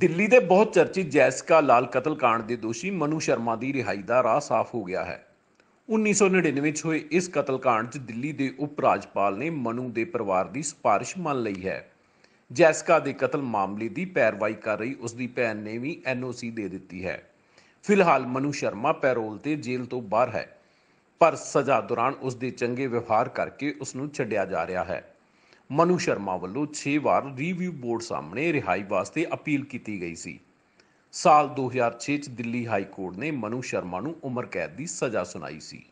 ਦਿੱਲੀ ਦੇ ਬਹੁਤ ਚਰਚਿਤ ਜੈਸਿਕਾ ਲਾਲ ਕਤਲकांड ਦੇ ਦੋਸ਼ੀ ਮਨੂ ਸ਼ਰਮਾ ਦੀ ਰਿਹਾਈ ਦਾ ਰਾਹ ਸਾਫ਼ ਹੋ ਗਿਆ ਹੈ 1999 ਵਿੱਚ ਹੋਏ ਇਸ ਕਤਲकांड 'ਚ ਦਿੱਲੀ ਦੇ ਉਪ ਰਾਜਪਾਲ ਨੇ ਮਨੂ ਦੇ ਪਰਿਵਾਰ ਦੀ ਸਿਫਾਰਿਸ਼ ਮੰਨ ਲਈ ਹੈ ਜੈਸਿਕਾ ਦੇ ਕਤਲ ਮਾਮਲੇ ਦੀ ਪੈਰਵਾਈ ਕਰ ਰਹੀ ਉਸ ਦੀ ਭੈਣ ਨੇ ਵੀ ਐਨਓਸੀ ਦੇ ਦਿੱਤੀ ਹੈ ਫਿਲਹਾਲ ਮਨੂ ਸ਼ਰਮਾ ਪੈਰੋਲ ਤੇ ਜੇਲ੍ਹ ਤੋਂ ਬਾਹਰ ਹੈ ਪਰ ਸਜ਼ਾ ਦੌਰਾਨ ਉਸ ਦੇ ਚੰਗੇ ਵਿਵਹਾਰ ਕਰਕੇ ਉਸ ਨੂੰ ਛੱਡਿਆ ਜਾ ਰਿਹਾ ਹੈ ਮਨੂ ਸ਼ਰਮਾ ਵੱਲੋਂ 6 ਵਾਰ ਰਿਵਿਊ ਬੋਰਡ ਸਾਹਮਣੇ ਰਿਹਾਈ ਵਾਸਤੇ ਅਪੀਲ ਕੀਤੀ ਗਈ ਸੀ ਸਾਲ 2006 ਚ ਦਿੱਲੀ ਹਾਈ ਕੋਰਟ ਨੇ ਮਨੂ ਸ਼ਰਮਾ ਨੂੰ ਉਮਰ ਕੈਦ ਦੀ ਸਜ਼ਾ ਸੁਣਾਈ ਸੀ